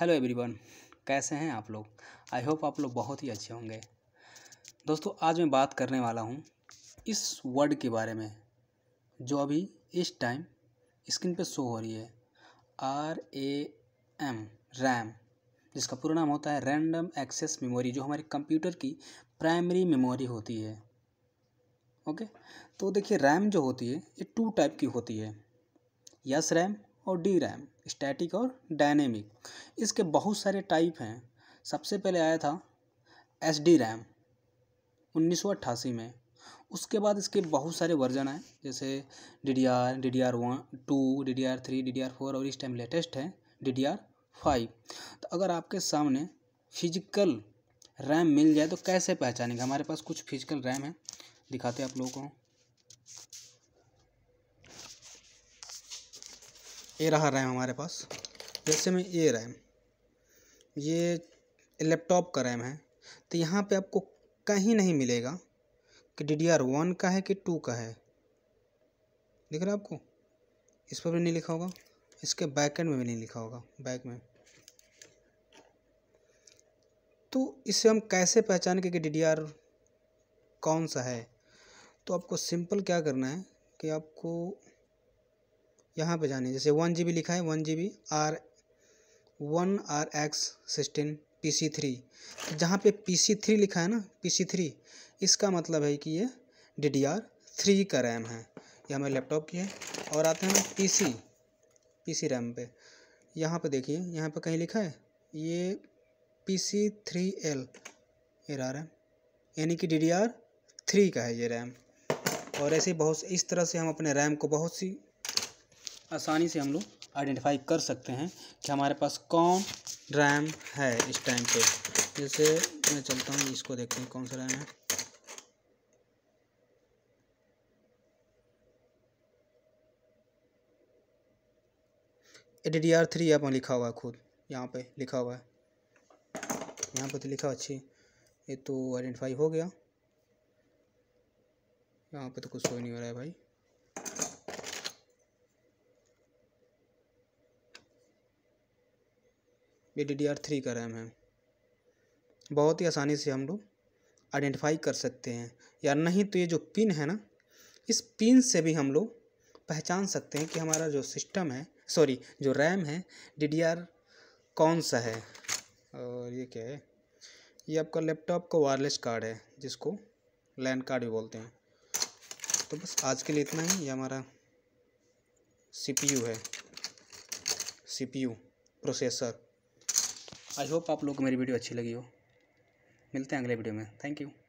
hello everyone कैसे हैं आप लोग आई होप आप लोग बहुत ही अच्छे होंगे दोस्तों आज मैं बात करने वाला हूँ इस वर्ड के बारे में जो अभी इस टाइम स्क्रीन पे शो हो रही है आर ए एम रैम जिसका पूरा नाम होता है रैंडम एक्सेस मेमोरी जो हमारे कंप्यूटर की प्राइमरी मेमोरी होती है ओके तो देखिए रैम जो होती है ये टू टाइप की होती है यस रैम और डी रैम स्टैटिक और डायनेमिक इसके बहुत सारे टाइप हैं सबसे पहले आया था एस डी रैम उन्नीस में उसके बाद इसके बहुत सारे वर्जन आए जैसे D D R D D R one two D D R three D D R four और इस टाइम लेटेस्ट है डी डी आर फाइव तो अगर आपके सामने फिजिकल रैम मिल जाए तो कैसे पहचानेंगे हमारे पास कुछ फिजिकल रैम है दिखाते हैं आप लोगों को ये रहा रैम हमारे पास जैसे में ये रैम ये लैपटॉप का रैम है तो यहाँ पे आपको कहीं नहीं मिलेगा कि डी डी आर वन का है कि टू का है दिख रहा है आपको इस पर भी नहीं लिखा होगा इसके बैक एंड में भी नहीं लिखा होगा बैक में तो इसे हम कैसे पहचान के कि डी डी आर कौन सा है तो आपको सिंपल क्या करना है कि आपको यहाँ पे जाने जैसे वन जी लिखा है one G B R one R X sixteen P C three जहाँ पर पी सी थ्री लिखा है ना पी सी थ्री इसका मतलब है कि ये डी डी आर थ्री का रैम है यह हमारे लैपटॉप की है और आते हैं P C P C RAM पर यहाँ पर देखिए यहाँ पर कहीं लिखा है ये पी सी थ्री एल ये रहा रैम यानी कि डी डी आर थ्री का है ये रैम और ऐसे बहुत इस तरह से हम अपने रैम को बहुत सी आसानी से हम लोग आइडेंटिफाई कर सकते हैं कि हमारे पास कौन रैम है इस टाइम पे जैसे मैं चलता हूँ इसको देखते हैं कौन सा रैम है ए डी आर थ्री यहाँ लिखा हुआ है खुद यहाँ पे लिखा हुआ है यहाँ पे तो लिखा अच्छी ये तो आइडेंटिफाई हो गया यहाँ पे तो कुछ हो तो नहीं हो रहा है भाई ये डी डी आर थ्री का रैम है बहुत ही आसानी से हम लोग आइडेंटिफाई कर सकते हैं या नहीं तो ये जो पिन है ना इस पिन से भी हम लोग पहचान सकते हैं कि हमारा जो सिस्टम है सॉरी जो रैम है डी कौन सा है और ये क्या है ये आपका लैपटॉप का वायरलेस कार्ड है जिसको लैंड कार्ड भी बोलते हैं तो बस आज के लिए इतना ही ये हमारा सीपीयू है सीपीयू प्रोसेसर आई होप आप लोग को मेरी वीडियो अच्छी लगी हो मिलते हैं अगले वीडियो में थैंक यू